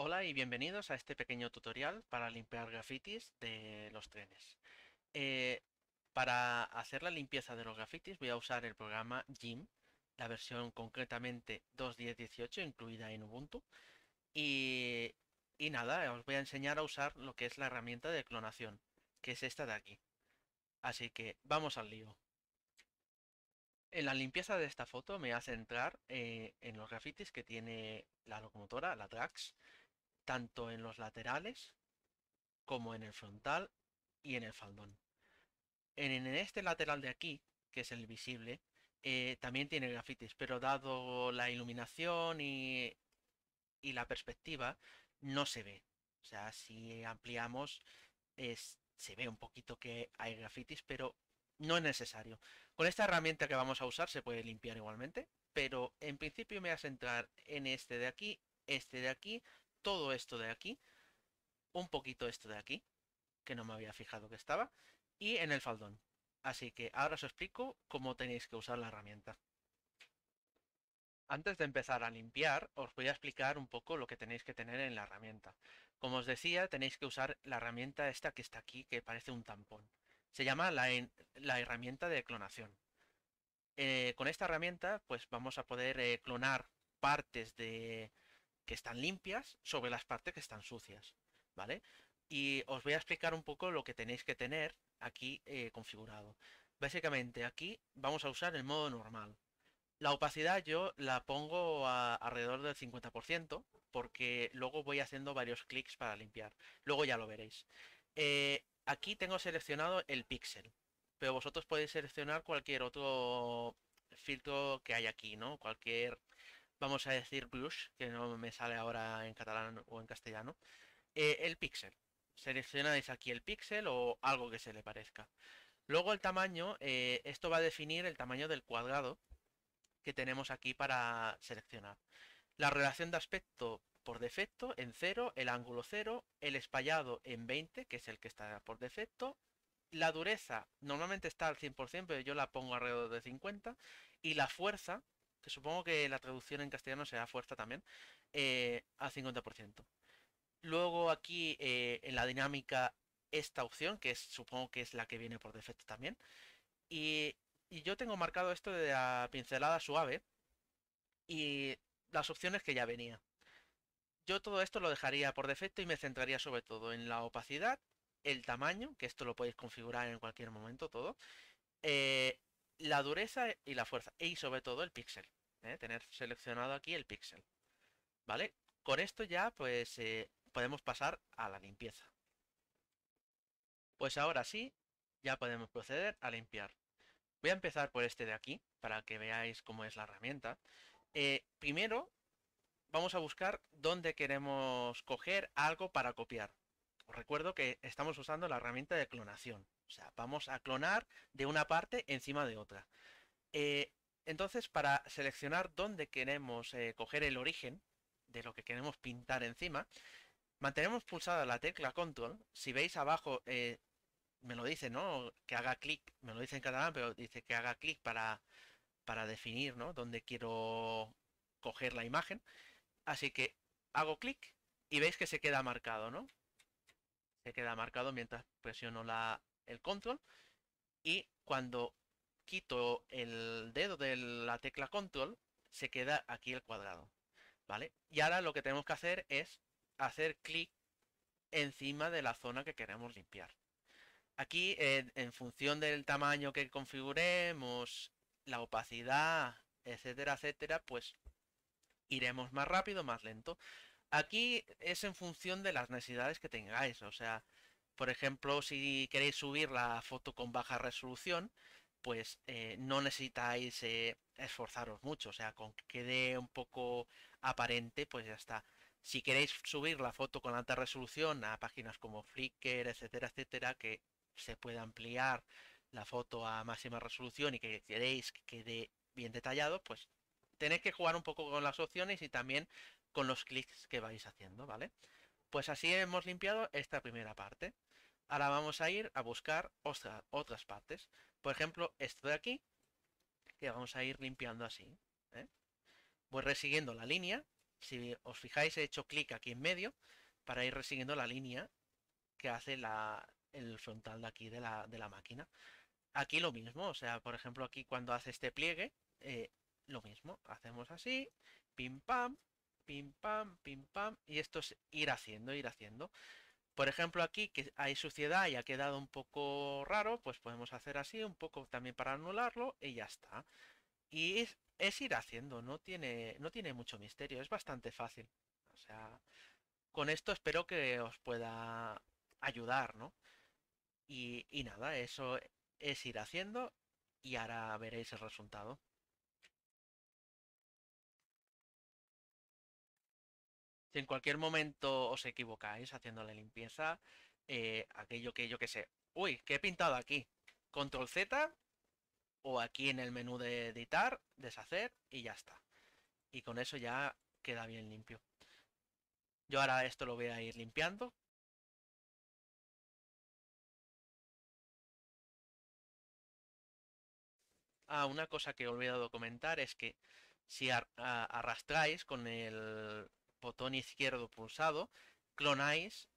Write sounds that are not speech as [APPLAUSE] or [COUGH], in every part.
Hola y bienvenidos a este pequeño tutorial para limpiar grafitis de los trenes. Eh, para hacer la limpieza de los grafitis voy a usar el programa GIMP, la versión concretamente 2.10.18 incluida en Ubuntu. Y, nada, os voy a enseñar a usar lo que es la herramienta de clonación, que es esta de aquí. Así que vamos al lío. En la limpieza de esta foto me hace entrar eh, en los grafitis que tiene la locomotora, la Trax tanto en los laterales como en el frontal y en el faldón. En, este lateral de aquí, que es el visible, eh, también tiene grafitis, pero dado la iluminación y, la perspectiva, no se ve. O sea, si ampliamos, se ve un poquito que hay grafitis, pero no es necesario. Con esta herramienta que vamos a usar se puede limpiar igualmente, pero en principio me voy a centrar en este de aquí, este de aquí todo esto de aquí, un poquito esto de aquí, que no me había fijado que estaba, y en el faldón. Así que ahora os explico cómo tenéis que usar la herramienta. Antes de empezar a limpiar, os voy a explicar un poco lo que tenéis que tener en la herramienta. Como os decía, tenéis que usar la herramienta esta que está aquí, que parece un tampón. Se llama la, la herramienta de clonación. Eh, con esta herramienta, pues vamos a poder eh, clonar partes de, que están limpias sobre las partes que están sucias, ¿vale? Y os voy a explicar un poco lo que tenéis que tener aquí eh, configurado. Básicamente aquí vamos a usar el modo normal. La opacidad yo la pongo alrededor del 50% porque luego voy haciendo varios clics para limpiar. Luego ya lo veréis. Eh, aquí tengo seleccionado el píxel, pero vosotros podéis seleccionar cualquier otro filtro que hay aquí, ¿no? Cualquier vamos a decir Blush, que no me sale ahora en catalán o en castellano, eh, el píxel. Seleccionáis aquí el píxel o algo que se le parezca. Luego el tamaño, eh, esto va a definir el tamaño del cuadrado que tenemos aquí para seleccionar. La relación de aspecto por defecto en 0, el ángulo 0, el espallado en 20, que es el que está por defecto, la dureza normalmente está al 100%, pero yo la pongo alrededor de 50, y la fuerza que supongo que la traducción en castellano será fuerza también, a eh, al 50%. Luego aquí eh, en la dinámica esta opción, que supongo que es la que viene por defecto también. Y, yo tengo marcado esto de la pincelada suave y las opciones que ya venía. Yo todo esto lo dejaría por defecto y me centraría sobre todo en la opacidad, el tamaño, que esto lo podéis configurar en cualquier momento todo, eh, la dureza y la fuerza. Y sobre todo el píxel. ¿eh? Tener seleccionado aquí el píxel. ¿Vale? Con esto ya pues eh, podemos pasar a la limpieza. Pues ahora sí, ya podemos proceder a limpiar. Voy a empezar por este de aquí, para que veáis cómo es la herramienta. Eh, primero, vamos a buscar dónde queremos coger algo para copiar. Os recuerdo que estamos usando la herramienta de clonación. O sea, vamos a clonar de una parte encima de otra. Eh, entonces, para seleccionar dónde queremos eh, coger el origen de lo que queremos pintar encima, mantenemos pulsada la tecla Control. Si veis abajo, eh, me lo dice, ¿no? Que haga clic, me lo dice en catalán, pero dice que haga clic para, para definir, ¿no? Dónde quiero coger la imagen. Así que hago clic y veis que se queda marcado, ¿no? se queda marcado mientras presiono la, el control y cuando quito el dedo de la tecla control se queda aquí el cuadrado vale y ahora lo que tenemos que hacer es hacer clic encima de la zona que queremos limpiar aquí en función del tamaño que configuremos la opacidad etcétera etcétera pues iremos más rápido más lento Aquí es en función de las necesidades que tengáis. O sea, por ejemplo, si queréis subir la foto con baja resolución, pues eh, no necesitáis eh, esforzaros mucho. O sea, con que quede un poco aparente, pues ya está. Si queréis subir la foto con alta resolución a páginas como Flickr, etcétera, etcétera, que se pueda ampliar la foto a máxima resolución y que queréis que quede bien detallado, pues tenéis que jugar un poco con las opciones y también con los clics que vais haciendo, ¿vale? Pues así hemos limpiado esta primera parte. Ahora vamos a ir a buscar otras partes. Por ejemplo, esto de aquí, que vamos a ir limpiando así. ¿eh? Voy resiguiendo la línea. Si os fijáis, he hecho clic aquí en medio para ir resiguiendo la línea que hace la, el frontal de aquí de la, de la, máquina. Aquí lo mismo, o sea, por ejemplo, aquí cuando hace este pliegue, eh, lo mismo. Hacemos así, pim pam, pim pam, pim pam, y esto es ir haciendo, ir haciendo. Por ejemplo, aquí que hay suciedad y ha quedado un poco raro, pues podemos hacer así, un poco también para anularlo y ya está. Y es, ir haciendo, no tiene, no tiene mucho misterio, es bastante fácil. O sea, con esto espero que os pueda ayudar, ¿no? Y, y nada, eso es ir haciendo y ahora veréis el resultado. en cualquier momento os equivocáis haciendo la limpieza, eh, aquello que yo que sé, uy, que he pintado aquí, control Z o aquí en el menú de editar, deshacer y ya está. Y con eso ya queda bien limpio. Yo ahora esto lo voy a ir limpiando Ah, una cosa que he olvidado comentar es que si arrastráis con el botón izquierdo pulsado, clonáis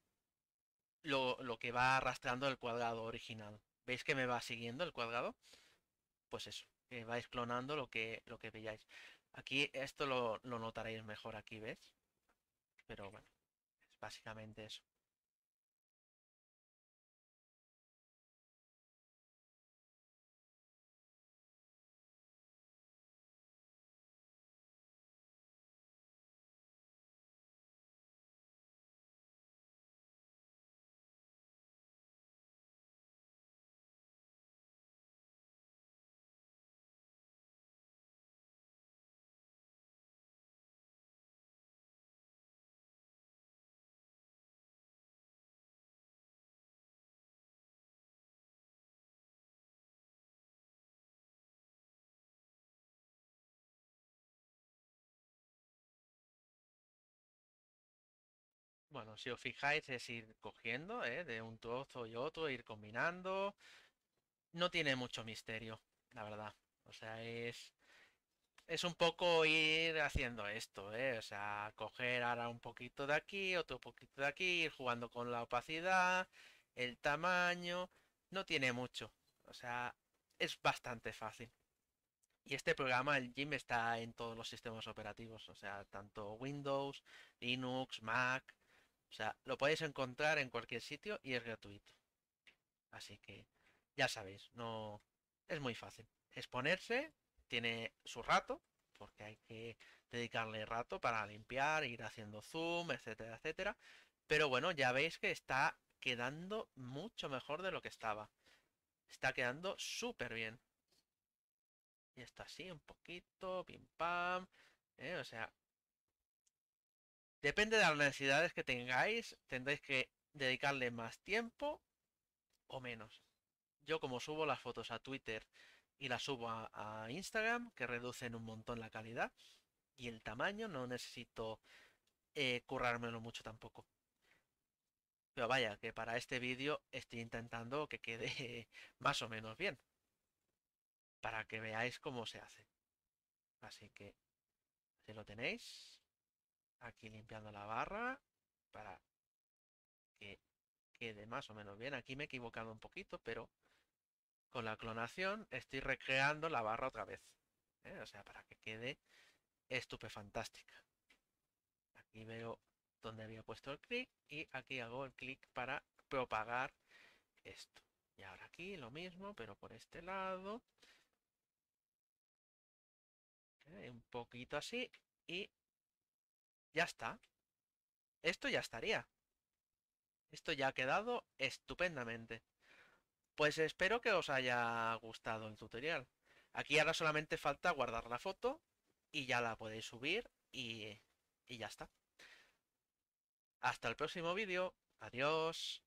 lo, que va arrastrando el cuadrado original. ¿Veis que me va siguiendo el cuadrado? Pues eso, vais clonando lo que, lo que veáis. Aquí esto lo, notaréis mejor aquí, ¿ves? Pero bueno, es básicamente eso. Bueno, si os fijáis es ir cogiendo ¿eh? de un trozo y otro, ir combinando. No tiene mucho misterio, la verdad. O sea, es, es un poco ir haciendo esto, ¿eh? O sea, coger ahora un poquito de aquí, otro poquito de aquí, ir jugando con la opacidad, el tamaño. No tiene mucho. O sea, es bastante fácil. Y este programa, el GIMP, está en todos los sistemas operativos, o sea, tanto Windows, Linux, Mac, o sea, lo podéis encontrar en cualquier sitio y es gratuito. Así que ya sabéis, no es muy fácil. Exponerse tiene su rato, porque hay que dedicarle rato para limpiar, ir haciendo zoom, etcétera, etcétera. Pero bueno, ya veis que está quedando mucho mejor de lo que estaba. Está quedando súper bien. Y está así, un poquito, pim pam. ¿eh? O sea, Depende de las necesidades que tengáis, tendréis que dedicarle más tiempo o menos. Yo como subo las fotos a Twitter y las subo a, Instagram, que reducen un montón la calidad y el tamaño, no necesito eh, currármelo mucho tampoco. Pero vaya, que para este vídeo estoy intentando que quede [LAUGHS] más o menos bien. Para que veáis cómo se hace. Así que, si lo tenéis, aquí limpiando la barra para que quede más o menos bien. Aquí me he equivocado un poquito, pero con la clonación estoy recreando la barra otra vez. ¿eh? O sea, para que quede estupefantástica. Aquí veo donde había puesto el clic y aquí hago el clic para propagar esto. Y ahora aquí lo mismo, pero por este lado. Eh, un poquito así y ya está. Esto ya estaría. Esto ya ha quedado estupendamente. Pues espero que os haya gustado el tutorial. Aquí ahora solamente falta guardar la foto y ya la podéis subir y, y ya está. Hasta el próximo vídeo. Adiós.